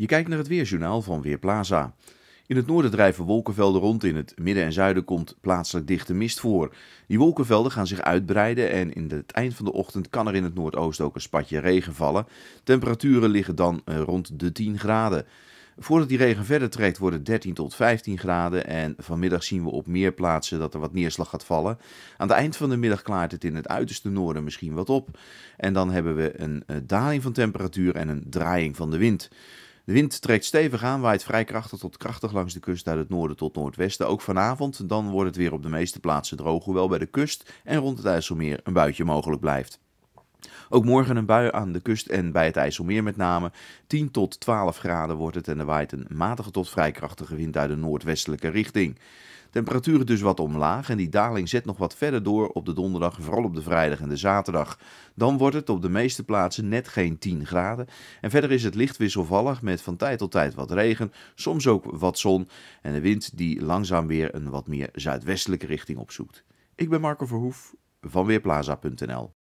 Je kijkt naar het weerjournaal van Weerplaza. In het noorden drijven wolkenvelden rond, in het midden en zuiden komt plaatselijk dichte mist voor. Die wolkenvelden gaan zich uitbreiden en in het eind van de ochtend kan er in het noordoosten ook een spatje regen vallen. Temperaturen liggen dan eh, rond de 10 graden. Voordat die regen verder trekt worden het 13 tot 15 graden en vanmiddag zien we op meer plaatsen dat er wat neerslag gaat vallen. Aan het eind van de middag klaart het in het uiterste noorden misschien wat op en dan hebben we een eh, daling van temperatuur en een draaiing van de wind. De wind trekt stevig aan, waait vrij krachtig tot krachtig langs de kust uit het noorden tot noordwesten. Ook vanavond, dan wordt het weer op de meeste plaatsen droog, hoewel bij de kust en rond het IJsselmeer een buitje mogelijk blijft. Ook morgen een bui aan de kust en bij het IJsselmeer met name. 10 tot 12 graden wordt het en er waait een matige tot vrij krachtige wind uit de noordwestelijke richting. Temperaturen dus wat omlaag en die daling zet nog wat verder door op de donderdag, vooral op de vrijdag en de zaterdag. Dan wordt het op de meeste plaatsen net geen 10 graden. En verder is het licht wisselvallig met van tijd tot tijd wat regen, soms ook wat zon en de wind die langzaam weer een wat meer zuidwestelijke richting opzoekt. Ik ben Marco Verhoef van Weerplaza.nl